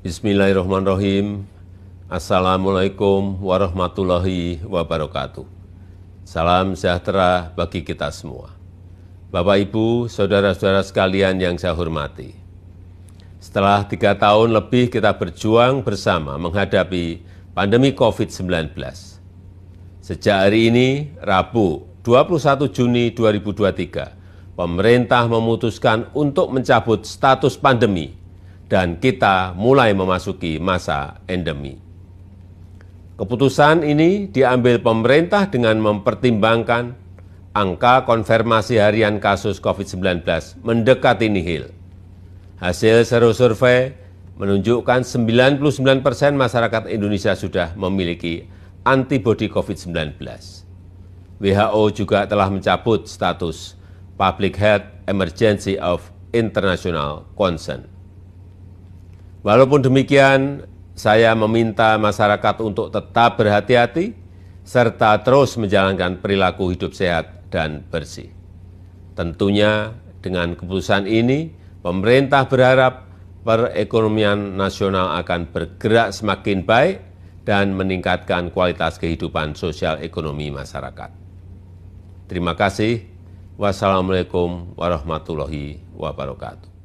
Bismillahirrahmanirrahim. Assalamualaikum warahmatullahi wabarakatuh. Salam sejahtera bagi kita semua. Bapak, Ibu, Saudara-saudara sekalian yang saya hormati. Setelah tiga tahun lebih kita berjuang bersama menghadapi pandemi COVID-19. Sejak hari ini, Rabu 21 Juni 2023, pemerintah memutuskan untuk mencabut status pandemi dan kita mulai memasuki masa endemi. Keputusan ini diambil pemerintah dengan mempertimbangkan angka konfirmasi harian kasus COVID-19 mendekati nihil. Hasil seru survei menunjukkan 99 persen masyarakat Indonesia sudah memiliki antibodi COVID-19. WHO juga telah mencabut status Public Health Emergency of International Concern. Walaupun demikian, saya meminta masyarakat untuk tetap berhati-hati serta terus menjalankan perilaku hidup sehat dan bersih. Tentunya dengan keputusan ini, pemerintah berharap perekonomian nasional akan bergerak semakin baik dan meningkatkan kualitas kehidupan sosial ekonomi masyarakat. Terima kasih. Wassalamualaikum warahmatullahi wabarakatuh.